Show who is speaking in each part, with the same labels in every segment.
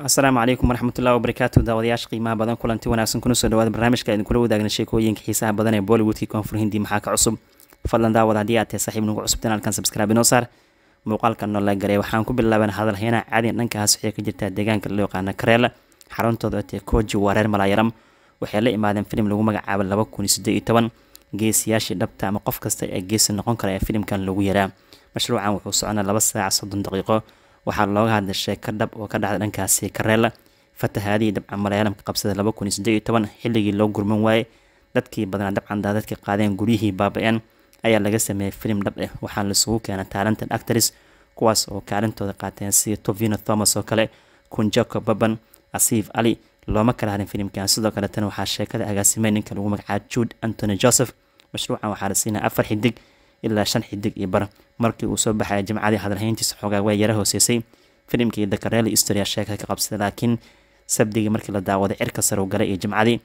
Speaker 1: asalaamu calaykum waraxmatullahi wabarakaatu daawadayaasha qiimaha badan kulanti wanaagsan kuna soo dhawaada barnaamijka idin kula wadaagna sheekooyinka xiisaha badan ee bollywoodkii koonfur hindi maxaa ka cusub fadlan daawad haddii aad tahay saxiib nagu cusub kanaalkan subscribe inoo saar muuqaalka noo la waxaan ku bilaabana hadalheena cadin dhankaas ah, waxay ka jirtaa deegaanka loo yaqaana kareela xaruntooda otee koji waa malaayaram waxay la imaadeen filim lagu magacaabo laba kun sideed iyo toban geesiyaashii dhabta ama qof kasta ee geesi noqon kara ee filimkan lagu yaraa mashruucan wuxuu soconaa laba saaca soddon daqiiqo waxaana looga hadlay sheeka dhab oo ka dhacday dhankaasi kareela fatahaadihii dabcan malaayalamka qabsaday laba kun iyo iyo toban xilligii loo gurman waayey dadkii badnaa dabcan daadadka qaadeen guryihii baaba-een ayaa laga sameeyey filim dhab ah eh. waxaana laisugu keenay talented actors kuwaas oo kaalintooda qaateen sida tovino thomas oo kale kunjako baban asif ali looma kala hadin filimkan sidoo kale tan waxaa sheekada agaasimay ninka lagu magacaa jude antony joseph mashruucan waxaa la siinaya afar xidig ilaa shan xidig iyo bar markii uu soo baxaya jimcadii hadalhayntiisa xoogaa waa yara hooseysay filimkii dakareeli istoria sheeka ka qabsaday laakiin sabdigii markii la daawaday cirka sarow galay iyo jimcadii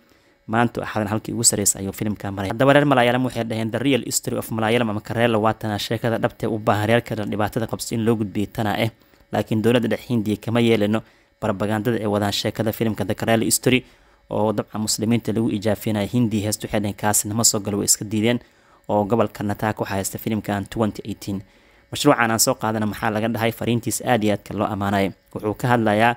Speaker 1: maanta axadan halkii ugu sareysa ayuu filimka maray haddaba reer malaayalam waxay dhaheen the real history of malaayalam ama kareela waatana sheekada dhabtee u baahan reerkana dhibaatada qabso in loo gudbiyay tanaa ah eh. laakiin dowladda dhexhindiya kama yeelino barbagandada ee wadaan sheekada filimka dakareela history oo dabca muslimiinta lagu ijaafinayo hindi heest waxay dhaheen kaasina ma soo galo way iska diideen oo gobolka natak waxaa haysta filimkan mashruucan aan soo qaadana maxaa laga dhahay fariintiis aad iyo aadka loo ammaanay wuxuu ka hadlayaa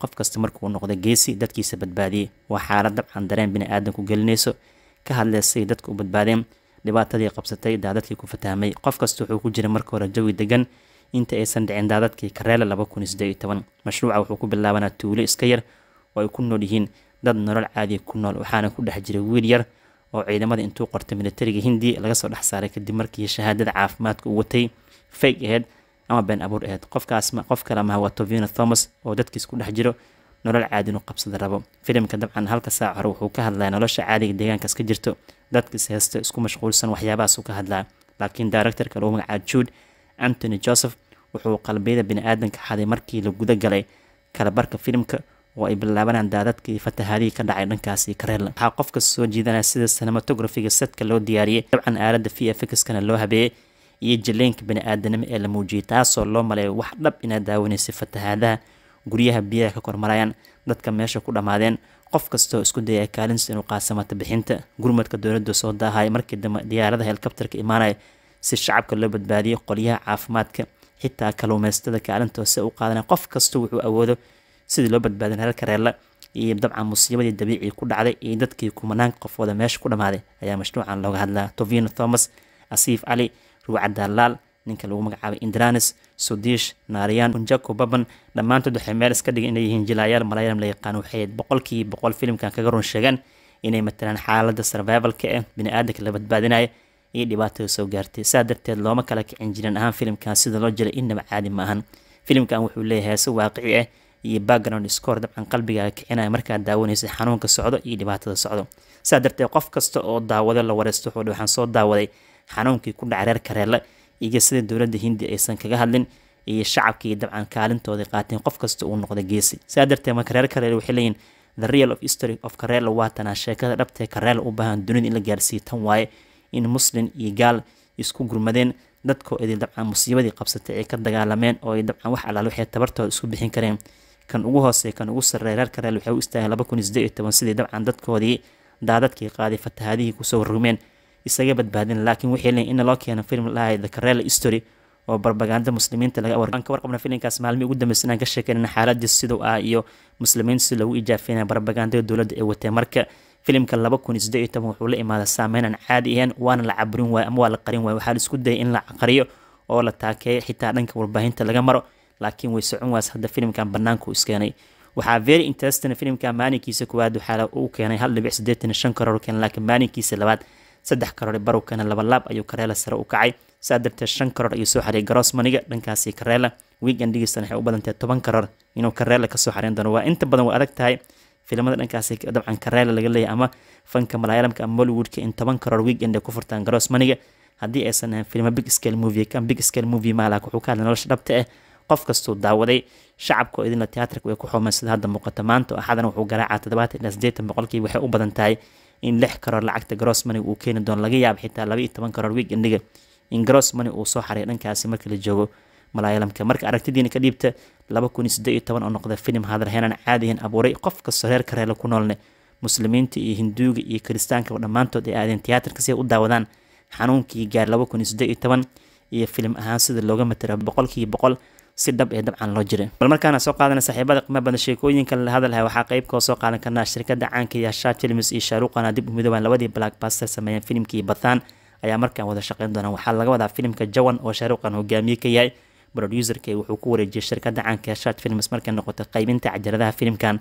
Speaker 1: qof kasta markuu noqda geesi dadkiisa badbaadiyey waa xaalad dabcan dareen biniaadan ku gelinayso ka hadleysay dadka u badbaadeen dhibaatadii qabsatay daadadkii ku fatahmay qof kasta wuxuu ku jira marka hore jawi degan inta aysan dhicin daadadkii kareele mashruuca wuxuu ku bilaabanaa tuulo iska yar oo ay ku nool yihiin dad nolol caadiya ku nool waxaana ku dhex jira wiil yar oo ciidamada intuu qortay militariga hindi laga soo dhex saaray kadib markii shahaadada caafimaadka u watay fake aheyd ama been abuur aheyd qofkaas qof kale maha waa tovina thomas oo dadkiis ku dhex jiro nolol caadi inuu qabsada rabo filimka dabcan halka saac hore wuxuu ka hadlaa nolosha caadiga deegaankaas ka jirto dadkiis heesto isku mashquulsan waxyaabahaasuu ka hadlaa laakiin directorka lagu magacaa jud antony joseph wuxuu qalbiyada bini aadanka xaday markii la guda galay kalabarka filimka oo ay bilaabanaan daadadkii fatahaadihii ka dhacay dhankaasi kareerland waxaa qofka soo jiidanaya sida sinematografiga setka loo diyaariyey dabcan aaladda v f xkana loo habeeyey iyo jaleynka bani-aadanimo ee la muujiyey taasoo loo maleeyo wax dhab inaa daawanaysay fatahaadaha guryaha biyaha ka kormarayaan dadka meesha ku dhammaadeen qof kastoo isku dayay kaalinsa inuu qaasamata bixinta gurmadka dowladda soo daahay markii dambe diyaaradaha helikabtarka imaanaya si shacabka loo badbaadiyo qolyaha caafimaadka xitaa kaluumeystada kaalintoose u qaadanaya qof kastoo wuxuu awoodo sidii loo badbaadin reer kareele iyo dabcan musiibadii dabiicii ku dhacday iyo dadkii kumanaanka qofooda meesha ku dhamaaday ayaa mashruucan looga hadlaa tovino thomas asiif ali ruuca ninka lagu magacaabay indranis sudiish naariyaan unjaco baban dhammaantood waxay meel iska dhigan inay yihiin jilaayaal malayalam la yaqaan waxay boqolkii boqol filimkan kaga run sheegaan inay matalaan xaaladda sarvivalka ee bini-aadanka la badbaadinaya iyo dhibaatada soo gaartay saa darteed looma kala kicin jirin ahaan filimkan sida loo jiray inaba caadi ma ahan filimkan wuxuu leeyahay heese waaqici ah iyo background score dabcan qalbigaaga kicinaya markaad daawanaysid xanuunka socdo iyo dhibaatada socdo sidaa darteed qof kasta oo daawado la wareysto wuxuu waxaan soo daawaday xanuunkii ku dhaca reer kareela iyo sida dowladda hindi aysan kaga hadlin iyo shacabkii dabcan kaalintooda qaateen qof kasta uu noqda geesi sidaa darteed marka reer kareela waxay leeyihin the real of history of kareela waatanaa sheekada dhabtee kareela u baahan dunida in la gaarsiiyo tan waaye in muslin iyo gaal isku gurmadeen dadkoo idin dabcan musiibadii qabsatay ay ka dagaalameen oo ay dabcan wax alaal waxay tabartooda isku bixin kareen kan ugu hoosey kan ugu sarreey reerka reel waxay u istaageen laba kun iyo iyo toban sidii dabcan dadkoodii daadadkii qaaday fatahaadihii kusoo rumeen isaga badbaadin laakiin waxay leeyiin in loo keeno film lahay the karela history oo barbaganda muslimiinta laga warqaan ka warqabna filinkaas maalmihii ugu dambeysay inaan ka sheekeynana xaaladiis siduu ah iyo muslimiinta si loogu ijaafeynaya barbagandada dowladda ee watee marka filimka laba kun iyo iyo toban wuxuu la imaadaa saameyn aan caadi ahayn waana la caburin waayo ama waa la qarin waayo waxaa la isku dayay in la qariyo oo la taakeeyo xitaa dhanka warbaahinta laga maro laakiin way socon waas hadda filimkan bannaanka u iskeenay waxaa very interesting filimka maalinkiisa koowaad waxaa uu keenay hal dhibic siddeetan shan karoor keen laakiin maalinkiisa labaad saddex karoor barow keenay laba laab ayuu kareela sare u kacay saa darteed shan karoor ayuu soo xaray garoosmaniga dhankaasi kareela weegandigiisana waxay u badantahay toban karoor inuu kareela kasoo xarayn doono waa inta badan waa adag tahay filimada dhankaasi dabcan kareela laga leeyahay ama fanka malayaalamka ama bollywoodka in toban karoor weekend ay ku furtaan garoosmaniga haddii aysan ahayn filmo big scale movie kan big scale movie maalaak wuxuu ka hadlay nolosha dhabta ah qof kastuu daawaday shacabka oo idinla teatrik way ku xooman hadda muuqata maanta axadan wuxuu garaacaa toddobaatan ilaa siddeetan boqolkiiba waxay u badan tahay in lix karoor lacagta grossmoney uu keeni doono laga yaaba xitaa laba iyo toban karoor wiig indhiga in grossmoney uu soo xaray dhankaasi markii la joogo malaayalamka marka aragtidiina ka dhiibta laba kun iyo iyo toban oo noqda filim hadarheenan caadihin abuuray qof kastoo reer kareele ku noolne muslimiinta iyo hinduuga iyo kiristaanka dhammaantood ay aadeen tiyaatarka si ay u daawadaan xanuunkii gaar laba kun iyo iyo toban iyo filim ahaan sida looga matara boqolkiiba boqol si dhab ee dabcan loo jiray bal markaana soo qaadana saaxiibada qiima badan sheekooyinka la hadalha waxaa qayb koo soo qaadan karnaa shirkada caankayaashaa films iyo shaaruuqana dib u midoobaan labadii blackbaster sameeyeen filimkii bathaan ayaa markaan wada shaqeyn doonaan waxaa laga wadaa filimka jawan oo shaaruuqan hogaamiye ka yahay broducerka wuxuu ku wareejiyay shirkada caankayaashaa films markay noqotay qaybinta cajaladaha filimkan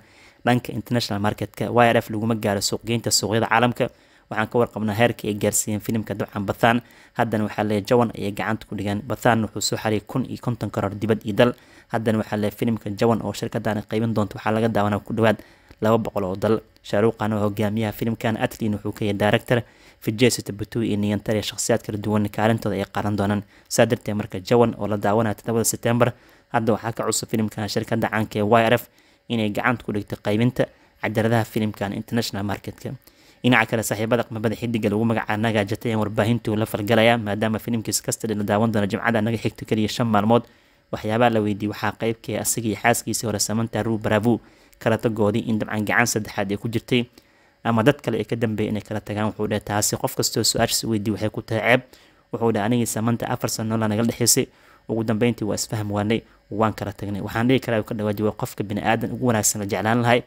Speaker 1: dhanka international marketka y r f laguma gaaro suuqgeynta suuqyada caalamka waxaan ka warqabnaa heerka ay gaarsiiyeen filimka dabcan bathan haddana waxaa leeya jawan ayay gacanta ku dhigeen bathan wuxuu soo xariiray kun iyo konton karoor dibad iyo dal haddana waxaa leeya filimka jawan oo shirkadaan qaybin doonta waxaa laga daawanaa ku dhawaad laba boqol oo dal shaaruuqan waa hogaamiyaha filimkan atlin wuxuu ka yahay director fijesu tabutuu iyo niyantare shakhsiyaad kala duwan kaalintooda ay qaadan doonaan saa darteed marka jawan oo la daawanaya toddobada setembar hadda waxaa ka cusub filimkan shirkadda caanka ee y r f inay gacanta ku dhigtay qaybinta cajaladaha filimkan international marketka dhinaca kale saaxiibada qmabada xidiga lagu magacaa nagaajata ayaan warbaahintuu la falgalaya maadaama filimkiis kastadi la daawan doona jimcada naga xigto keliya shan maalmood waxyaabaa la weydiiyey waxaa qeybkee ah asagiio xaaskiisii hore samanta ruu bravo kala tagoodii in dabcan gacan saddexaad ay ku jirtay ama dad kale ee ka dambeeya inay kala tagaan wuxuu dheh taasi qof kastoo su-aashis weydiiy waxay ku tahay ceeb wuxuu dheh anigii samanta afar sanola nagala dhexeysay ugu dambeyntii waa isfaham waanay waan kala tagnay waxaan dhihi karaa ka dhawaajiwa qofka bini aadan ugu wanaagsan la jeclaan lahay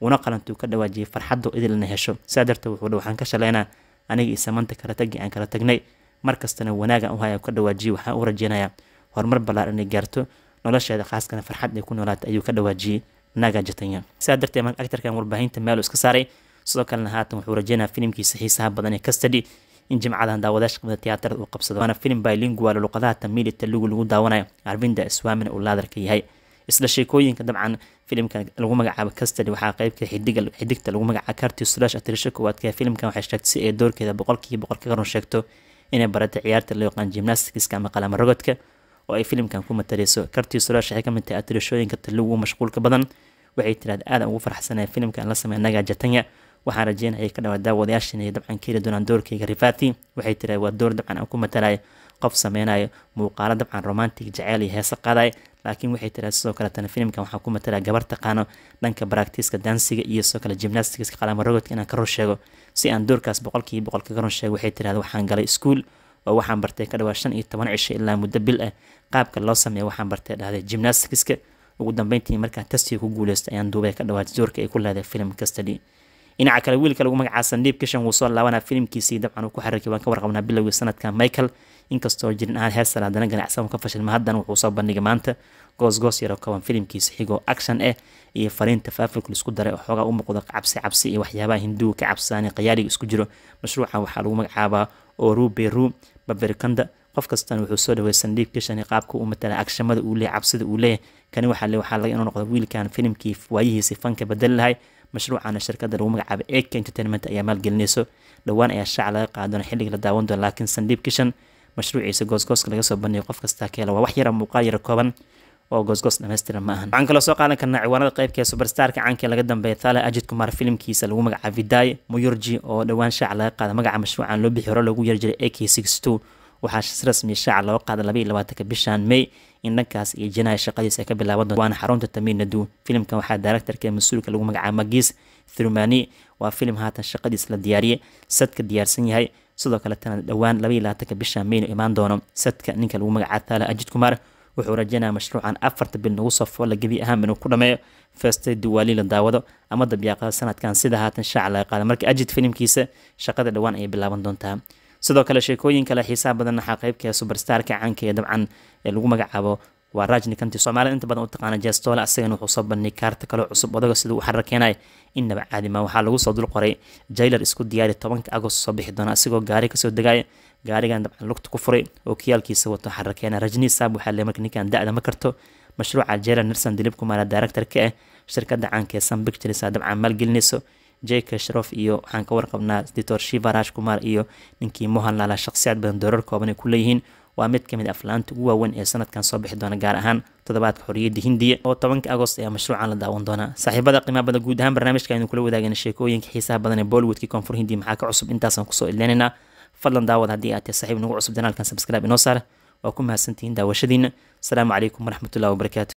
Speaker 1: una qalantuu ka dhawaajiyay farxaddo idilana hesho sidaa darteed wuxuu dha waxaan ka shalaynaa aniga iyo kala tagii aan kala tagnay mar kastana u haya ka dhawaajiyo waxaan u rajeynayaa horumar ballaar inay gaarto nolosheeda khaaskana farxad ay ku noolaata ayuu ka dhawaajiyey naaga jatanya sidaa darteed marka actarkan warbaahinta meelu iska saaray sidoo kalena haatan wuxuu rajeynayaa filimkiisa xiisaha badan ee custody in jimcadahan daawadayaasha qabda tiyaatarada uu qabsado waana filim bilingual luqadaha tamiil iyo lagu daawanayo arvinda iswaamina uu laadarka yahay isla sheekooyinka dabcan filimka lagu magacaabo castady waxaa qeybka xidigta lagu magacaaba cartislash atirisha koowaadka filimkan waxay sheegtay si ay doorkeeda boqolkiiba boqolka ka sheegto inay barata ciyaarta loo yaqaan gimnastiska ama qalama rogodka oo ay filimkan ku matareyso cartislash waxay kamid tahay atirishooyinka taligu mashquulka badan waxay tiraada aadan ugu farxsanaya filimkan la sameeya naga jatanya waxaan rajeynaya ka dhawaa daawadayaashan ay dabcan keeli doonaan doorkeyga rifathi waxay tiraada waa door dabcan aan ku matalaya qof sameynayo muuqaalo dabcan romantic jeceel iyo heese qaaday laakiin waxay tiraa sidoo kale tana filimkan waxaa ku matala gabar taqaano dhanka baraktiiska dansiga iyo sidoo kale gimnastiska qalaamo rogodka inaan ka run sheego si aan doorkaas boqolkiiba boqol kaga run sheego waxay tirahda waxaan galay iskuul oo waxaan bartay ka dhawaa shan iyo toban cisho ilaa muddo bil ah qaabka loo sameeya waxaan bartay dhahday gimnastiska ugu dambeyntii markaa tastiga ku guuleysta ayaan duubay ka dhawaa doorka ay ku leedahay filim kastadi dhinaca kale wiilka lagu magacaasa nib kishan wuu soo laabanaa filimkiisii dabcan uu ku xararkay waan ka warqabnaa bilowgii sanadkan michael inkastoo jirin ahaan hersal haddana ganacsan ka fashilma haddana wuxuu soo bandhigay maanta goosgoos yaro kooban filimkiisa xigoo action eh iyo fariinta faafilku laisku daray oo xoogaa u muuqda cabsi cabsi iyo waxyaabaha hinduuga ka cabsaanay qayaariga isku jiro mashruucan waxaa lagu magacaabaa oruberu baberikanda qof kastan wuxuu soo dhawey sandhiibka qaabka uu matala agshamada uu leeyahy cabsida uu leeyahy kani waxaa le waxaa laga inuu noqdo wiilkan filimkii waayihiisi fanka bedeli lahay mashruucana shirkadda lagu magacaabay eka entertainment ayaa maalgelinayso dhowaan ayaa shaaca laga qaadona xilliga la daawan doona laakiin sandhiib mashruuciisa goosgooska laga soo bandhigay qof kastaa ka waa wax yara muuqaal yara kooban oo goosgoos dhammaystiran ma ahan waxaan kaloo soo qaadan karnaa ciwaanada qaybka ee subarstarka caanka laga dambeeya thala ajid kumar filimkiisa lagu magacaabay viday muyurji oo dhowaan shaaca laga qaada magaca mashruucan loo bixi hore loogu yari jiray ak six two waxaa rasmi ah shaac loo qaaday labaiyo labaatanka bishan may in dhankaas iyo janaayo shaqadiis ay ka bilaaban doonto waana xarunta tamiina filimkan waxaa daaractarka ah mas-uulka lagu magacaaba magiis thurmani waa filim haatan shaqadiis la diyaariyay sadka diyaarsan yahay sidoo kale dhowaan labaiyo labaatanka bishan maynu imaan doono sadka ninka lagu magacaaba thaala ajid kumaar wuxuu rajaynaya mashruucan afarta bil nagu safo la gebi ahaan inuu ku dhameeyo feste duwaali la daawado ama dabyaaqada sanadkan sida haatan shaaca laga qaada marka ajid filimkiisa shaqada dhowaan ayay bilaaban doontaa sidoo kale sheekooyin kale xiisaha badanna waxaa qaybkee subarstarka caanka ee dabcan ee lagu magacaabo waa rajni kanti soomaalida inta badan u taqaana jestoole asagana wuxuu soo bandhigay kaarta kaloo cusub odaga siduu u xarrakeenay innaba caadima waxaa lagu soo dul qoray jailer isku diyaari tobanka agost soo bixi doona asigoo gaari kasoo degaya gaarigan dabcan lugta ku furay oo kiyaalkiisa wato xarrakeena rajni saab waxaa le ninkan da-da ma karto mashruuca jailer nelson dilib kumaara daaractarka ah shirkadda caanka ee sun pictures dabcan maalgelinayso jaka sharof iyo waxaan ka warqabnaa ditor shiva raj kumar iyo ninkii mohanlala shakhsiyaad badan doorar kooban ay ku leeyihiin waa mid kamid ah aflaanta ugu waaweyn ee sanadkan soo bixi doona gaar ahaan toddobaadka xorriyadda hindiya oo tobanka agost ayaa mashruucan la daawan doona saaxiibada qiimaha badan guud ahaan barnaamijka aynu kula wadaagana sheekooyinka xiisaha badan ee bollywoodkii koonfur hindiya maxaa ka cusub intaasaan kusoo idleenaynaa fadlan daawad haddii aad tahay saaxiib nagu cusub janaalkan subscribe inoo saar waa ku mahadsantihiin daawashadiina asalaamu calaykum waraxmatullahi wabarakaatu